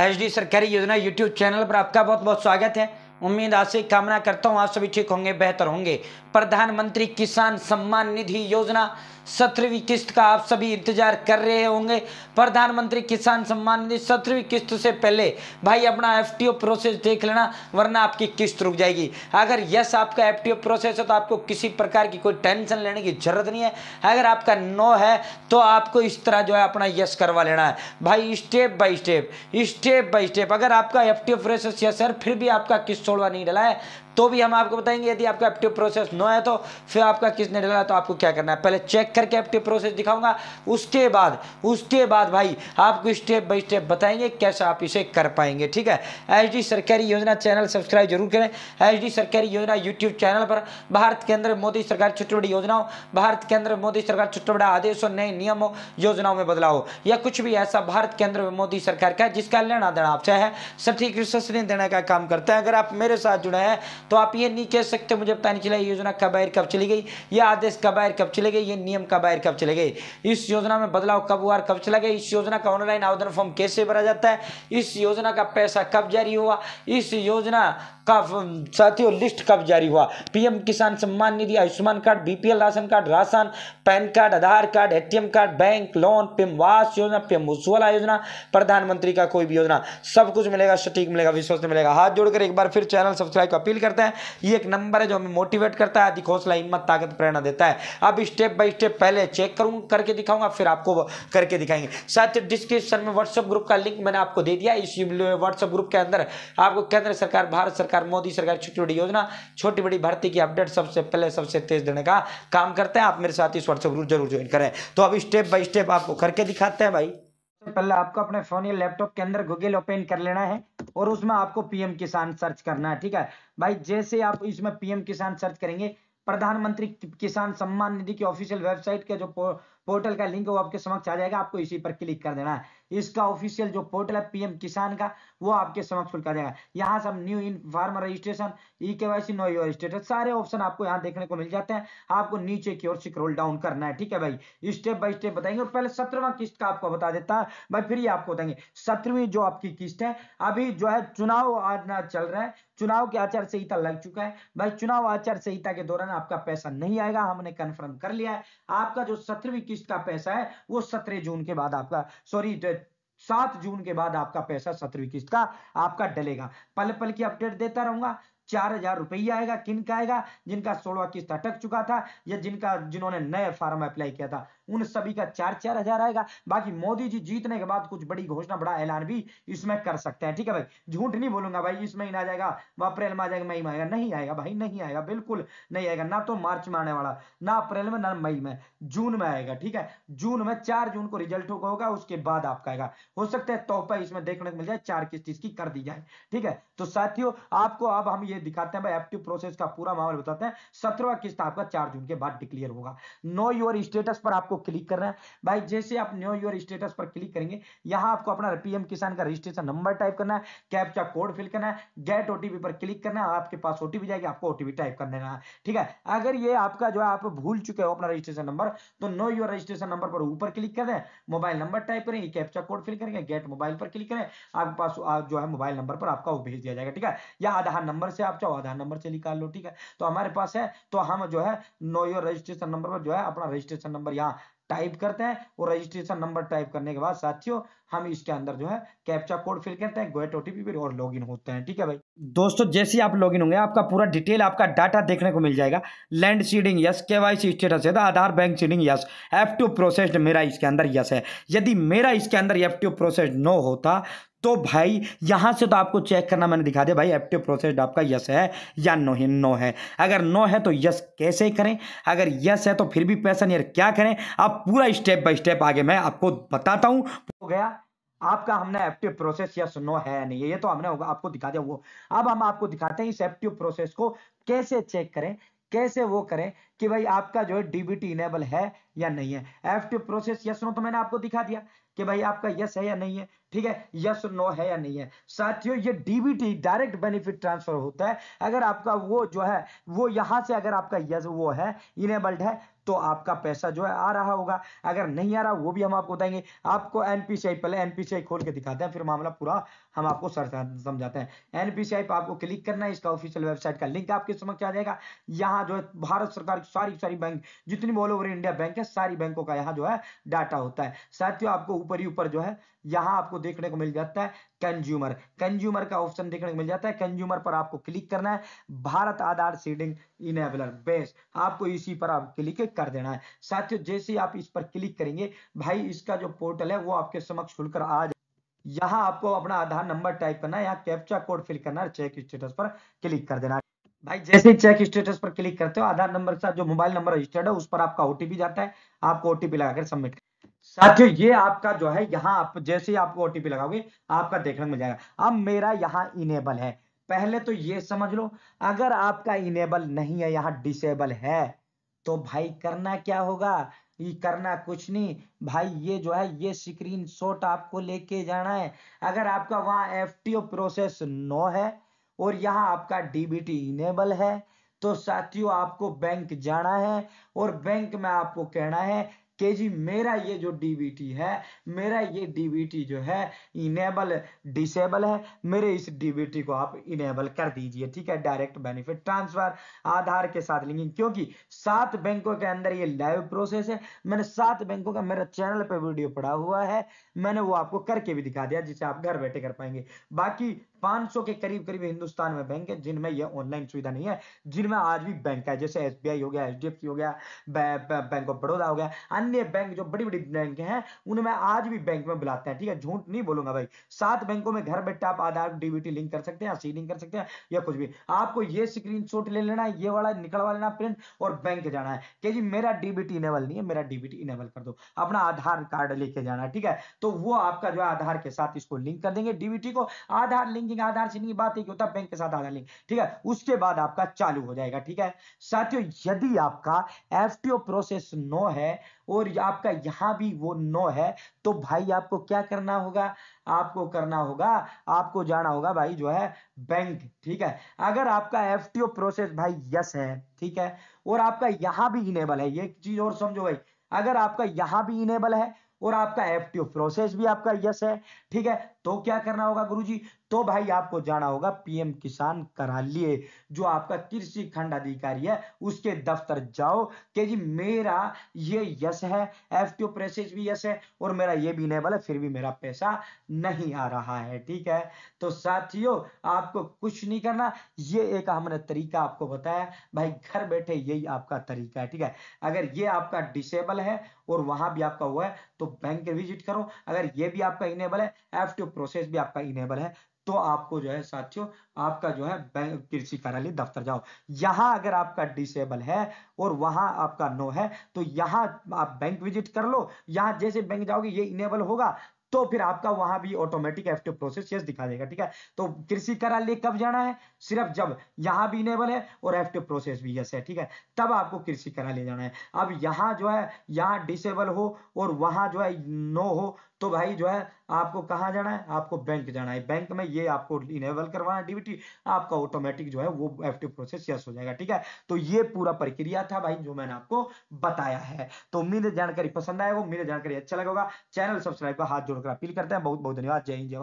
H D सरकारी योजना YouTube channel पर आपका बहुत बहुत स्वागत है उम्मीद आपसे कामना करता हूँ आप सभी ठीक होंगे बेहतर होंगे प्रधानमंत्री किसान सम्मान निधि योजना सत्रहवीं किस्त का आप सभी इंतजार कर रहे होंगे प्रधानमंत्री किसान सम्मान निधि सत्रहवीं किस्त से पहले भाई अपना एफ प्रोसेस देख लेना वरना आपकी किस्त रुक जाएगी अगर यस आपका एफ प्रोसेस है तो आपको किसी प्रकार की कोई टेंशन लेने की जरूरत नहीं है अगर आपका नो है तो आपको इस तरह जो है अपना यस करवा लेना है भाई step by step step by step अगर आपका एफ प्रोसेस यस है फिर भी आपका किस्त छोड़वा नहीं डला है तो भी हम आपको बताएंगे यदि आपका एप्टिव प्रोसेस नो है तो फिर आपका किसने डाला तो आपको क्या करना है पहले चेक करके एप्टिव प्रोसेस दिखाऊंगा उसके बाद उसके बाद भाई आपको स्टेप बाई स्टेप बताएंगे कैसे आप इसे कर पाएंगे ठीक है एच सरकारी योजना चैनल सब्सक्राइब जरूर करें एच सरकारी योजना यूट्यूब चैनल पर भारत के अंदर मोदी सरकार छोटी बड़ी योजनाओं भारत के अंदर मोदी सरकार छोटे बड़ा आदेश और नए नियमों योजनाओं में बदलाव या कुछ भी ऐसा भारत के अंदर मोदी सरकार का जिसका लेना देना आपसे है सटीक विश्वसनीय देने का काम करता है अगर आप मेरे साथ जुड़े हैं तो आप ये नहीं कह सकते मुझे पता नहीं चला योजना कब आयर कब चली गई यह आदेश कब आयर कब चले गए ये नियम कब आयर कब चले गए इस योजना में बदलाव कब हुआ कब चला गया इस योजना का ऑनलाइन आवेदन फॉर्म कैसे भरा जाता है इस योजना का पैसा कब जारी हुआ इस योजना का साथियों लिस्ट कब जारी हुआ PM Kisan Samman Nidhi Ayushman card BPL ration card ration PAN card Aadhaar card ATM card bank loan PM Awas Yojana PM Ujjwala योजना प्रधानमंत्री का कोई भी योजना सब कुछ मिलेगा सटीक मिलेगा विश्वास में मिलेगा हाथ जोड़कर एक बार फिर चैनल सब्सक्राइब का अपील करते हैं ये एक नंबर है जो हमें मोटिवेट करता है अधिक हौसला हिम्मत ताकत प्रेरणा देता है अब स्टेप बाई स्टेप पहले चेक करूँ करके दिखाऊंगा फिर आपको करके दिखाएंगे साथ ही डिस्क्रिप्शन में व्हाट्सएप ग्रुप का लिंक मैंने आपको दे दिया इस व्हाट्सएप ग्रुप के अंदर आपको केंद्र सरकार भारत सरकार सरकार मोदी सरकार छोटी छोटी योजना छोटी बड़ी भर्ती की अपडेट सबसे पहले सबसे तेज देने का काम करते हैं आप मेरे साथ इस व्हाट्सएप ग्रुप जरूर ज्वाइन करें तो अब स्टेप बाई स्टेप आपको करके दिखाते हैं भाई पहले आपको अपने फोन या लैपटॉप के अंदर गूगल ओपन कर लेना है और उसमें आपको पीएम किसान सर्च करना है ठीक है भाई जैसे आप इसमें पीएम किसान सर्च करेंगे प्रधानमंत्री किसान सम्मान निधि की ऑफिशियल वेबसाइट का जो पोर्टल का लिंक वो आपके समक्ष आ जाएगा आपको इसी पर क्लिक कर देना है इसका ऑफिशियल जो पोर्टल है पीएम किसान का वो आपके समक्ष खुल कर जाएगा यहाँ से new in farmer registration e K Y C know your status सारे ऑप्शन आपको यहाँ देखने को मिल जाते हैं आपको नीचे की ओर सिक्रोल डाउन करना है ठीक है भाई स्टेप बाई स्टेप बताएंगे और पहले सत्रहवा किस्त का आपको बता देता है भाई फिर ये आपको बताएंगे सत्रहवीं जो आपकी किस्त है अभी जो है चुनाव आज चल रहा है चुनाव की आचार संहिता लग चुका है भाई चुनाव आचार संहिता के दौरान आपका पैसा नहीं आएगा हमने कन्फर्म कर लिया है आपका जो सत्रहवीं किस्त का पैसा है वो सत्रह जून के बाद आपका सॉरी सात जून के बाद आपका पैसा सत्रहवीं किस्त का आपका डलेगा पल पल की अपडेट देता रहूंगा चार हजार रुपया आएगा किन का आएगा जिनका सोलवा किस्त अटक चुका था या जिनका जिन्होंने नया फार्म अप्लाई किया था उन सभी का चार चार हजार आएगा बाकी मोदी जी जीतने के बाद कुछ बड़ी घोषणा बड़ा ऐलान भी इसमें कर सकते हैं ठीक है भाई झूठ नहीं बोलूंगा भाई इस महीना आ जाएगा अप्रैल में आ जाएगा मई में आएगा नहीं आएगा भाई नहीं आएगा बिल्कुल नहीं आएगा ना तो मार्च में आने वाला ना अप्रैल में ना मई में जून में आएगा ठीक है जून में चार जून को रिजल्ट होगा उसके बाद आपका आएगा हो सकता है तोहफा इसमें देखने को मिल जाए चार किस्त की कर दी जाए ठीक है तो साथियों आपको अब हम ये दिखाते हैं भाई एक्टिव प्रोसेस का पूरा माहौल बताते हैं सत्रवा किस्त आपका चार जून के बाद डिक्लियर होगा नो योर स्टेटस पर आपको आपको क्लिक करना है भाई जैसे आप न्यू योर स्टेटस पर क्लिक करेंगे यहाँ आपको अपना पीएम किसान का रजिस्ट्रेशन नंबर टाइप करना है कैप का कोड फिल करना है गेट ओटीपी पर क्लिक करना है आपके पास ओटीपी जाएगी आपको ओटीपी टाइप कर देना है ठीक है अगर ये आपका जो है आप भूल चुके हो अपना रजिस्ट्रेशन नंबर तो नो योर रजिस्ट्रेशन नंबर पर ऊपर क्लिक कर दें मोबाइल नंबर टाइप करेंगे कैप्चा कोड फिल करेंगे गेट मोबाइल पर क्लिक करें आपके पास जो है मोबाइल नंबर पर आपका भेज दिया जाएगा ठीक है या आधार नंबर से आप चाहो आधार नंबर से निकाल लो ठीक है तो हमारे पास है तो हम जो है नो योर रजिस्ट्रेशन नंबर पर जो है अपना रजिस्ट्रेशन नंबर यहाँ टाइप करते हैं और रजिस्ट्रेशन नंबर टाइप करने के बाद साथियों हम इसके अंदर जो है कैप्चा कोड फिल करते हैं गोएट ओटीपी पर और लॉगिन होते हैं ठीक है भाई दोस्तों जैसे ही आप लॉगिन होंगे आपका पूरा डिटेल आपका डाटा देखने को मिल जाएगा land seeding yes KYC status है Aadhaar bank seeding yes F two processed मेरा इसके अंदर यस है यदि मेरा इसके अंदर एफ टू प्रोसेस्ड नो होता तो भाई यहाँ से तो आपको चेक करना मैंने दिखा दिया भाई एप्टिव प्रोसेस आपका यस है या नो है नो है अगर नो है तो यस कैसे करें अगर यस है तो फिर भी पैसा नहीं क्या करें आप पूरा स्टेप बाय स्टेप आगे मैं आपको बताता हूँ हो गया आपका हमने एप्टिव प्रोसेस यस नो है नहीं ये तो हमने आपको दिखा दिया वो अब हम आपको दिखाते हैं इस एप्टिव प्रोसेस को कैसे चेक करें कैसे वो करें कि भाई आपका जो है डीबीटी इनेबल है या नहीं है F two process yes no तो मैंने आपको दिखा दिया कि भाई आपका यस है या नहीं है ठीक है यस नो है या नहीं है साथियों ये डीबीटी डायरेक्ट बेनिफिट ट्रांसफर होता है अगर आपका वो जो है वो यहां से अगर आपका यस वो है इनेबल्ड है तो आपका पैसा जो है आ रहा होगा अगर नहीं आ रहा वो भी हम आपको बताएंगे आपको एनपीसीआई पहले एनपीसीआई खोल के दिखाते हैं फिर मामला पूरा हम आपको समझाते हैं एनपीसीआई पर आपको क्लिक करना है इसका ऑफिशियल वेबसाइट का लिंक आपके समक्ष आ जाएगा यहाँ जो है भारत सरकार की सारी सारी बैंक जितनी ऑल ओवर इंडिया बैंक है सारी बैंकों का यहाँ जो है डाटा होता है साथियों आपको ऊपर ही ऊपर जो है यहाँ आपको देखने को मिल जाता है कंज्यूमर कंज्यूमर का ऑप्शन देखने को मिल जाता है कंज्यूमर पर आपको क्लिक करना है Bharat Aadhaar seeding enabler base आपको इसी पर आप क्लिक कर देना है साथियों जैसे आप इस पर क्लिक करेंगे भाई इसका जो पोर्टल है वो आपके समक्ष खुलकर आ जाए यहाँ आपको अपना आधार नंबर टाइप करना है यहाँ कैप्चा कोड फिल करना है चेक स्टेटस पर क्लिक कर देना है भाई जैसे ही चेक स्टेटस पर क्लिक करते हो आधार नंबर के साथ जो मोबाइल नंबर रजिस्टर्ड है उस पर आपका ओटीपी जाता है आपको ओटीपी लगाकर सबमिट साथियों ये आपका जो है यहाँ आप जैसे ही ओ ओटीपी लगाओगे आपका देखने मिल जाएगा अब मेरा यहाँ इनेबल है पहले तो ये समझ लो अगर आपका इनेबल नहीं है यहाँ डिसेबल है तो भाई करना क्या होगा ये करना कुछ नहीं भाई ये जो है ये स्क्रीन शॉट आपको लेके जाना है अगर आपका वहां एफ प्रोसेस नो है और यहाँ आपका डीबीटी इनेबल है तो साथियों आपको बैंक जाना है और बैंक में आपको कहना है कि जी मेरा ये जो डीबीटी है मेरा ये डीबीटी जो है इनेबल डिसेबल है मेरे इस डीबीटी को आप इनेबल कर दीजिए ठीक है डायरेक्ट बेनिफिट ट्रांसफर आधार के साथ लिंकिंग क्योंकि सात बैंकों के अंदर ये लाइव प्रोसेस है मैंने सात बैंकों का मेरा चैनल पर वीडियो पड़ा हुआ है मैंने वो आपको करके भी दिखा दिया जिसे आप घर बैठे कर पाएंगे बाकी 500 के करीब करीब हिंदुस्तान में बैंक है जिनमें यह ऑनलाइन सुविधा नहीं है जिनमें आज भी बैंक है जैसे एस हो गया एच हो गया बैंक ऑफ बड़ौदा हो गया अन्य बैंक जो बड़ी बड़ी बैंक है उनमें आज भी बैंक में बुलाते हैं ठीक है झूठ नहीं बोलूंगा भाई सात बैंकों में घर बैठे आप आधार डीबीटी लिंक कर सकते हैं सी लिंक कर सकते हैं या कुछ भी आपको ये स्क्रीन ले लेना है ये वाला निकलवा लेना प्रिंट और बैंक जाना है कि जी मेरा डीबीटी इनेबल नहीं है मेरा डीबीटी इनेबल कर दो अपना आधार कार्ड लेके जाना है ठीक है तो वो आपका जो है आधार के साथ इसको लिंक कर देंगे डीबीटी को आधार लिंक बैंकिंग आधार से नहीं बात है होता बैंक के साथ आधार लिंक ठीक है उसके बाद आपका चालू हो जाएगा ठीक है साथियों यदि आपका एफ प्रोसेस नो है और आपका यहां भी वो नो है तो भाई आपको क्या करना होगा आपको करना होगा आपको जाना होगा भाई जो है बैंक ठीक है अगर आपका एफ प्रोसेस भाई यस है ठीक है और आपका यहां भी इनेबल है ये चीज और समझो भाई अगर आपका यहां भी इनेबल है और आपका एफ प्रोसेस भी आपका यस है ठीक है तो क्या करना होगा गुरुजी तो भाई आपको जाना होगा पीएम किसान करालिए जो आपका कृषि खंड अधिकारी है उसके दफ्तर जाओ कि जी मेरा ये यस है एफ टी प्रोसेस भी यस है और मेरा ये भी नहीं बोला फिर भी मेरा पैसा नहीं आ रहा है ठीक है तो साथियों आपको कुछ नहीं करना ये एक हमने तरीका आपको बताया भाई घर बैठे यही आपका तरीका है ठीक है अगर ये आपका डिसेबल है और वहां भी आपका हुआ है तो बैंक विजिट करो अगर ये भी आपका इनेबल है एफ प्रोसेस भी आपका इनेबल है तो आपको जो है साथियों आपका जो है कृषि कार्यालय दफ्तर जाओ यहाँ अगर आपका डिसेबल है और वहां आपका नो है तो यहाँ आप बैंक विजिट कर लो यहाँ जैसे बैंक जाओगे ये इनेबल होगा तो फिर आपका वहां भी ऑटोमेटिक एफ प्रोसेस यस दिखा देगा ठीक है तो कृषि कार्यालय कब जाना है सिर्फ जब यहां भी इनेबल है और एफ प्रोसेस भी यस है ठीक है तब आपको कृषि कार्यालय जाना है अब यहां जो है यहां डिसेबल हो और वहां जो है नो हो तो भाई जो है आपको कहाँ जाना है आपको बैंक जाना है बैंक में ये आपको इनेबल करवाना है डीबीटी आपका ऑटोमेटिक जो है वो एफ प्रोसेस यस हो जाएगा ठीक है तो ये पूरा प्रक्रिया था भाई जो मैंने आपको बताया है तो उम्मीद जानकारी पसंद आएगा उम्मीद जानकारी अच्छा लगेगा चैनल सब्सक्राइब का हाथ जोड़कर अपील करते हैं बहुत बहुत धन्यवाद जय हिंद जय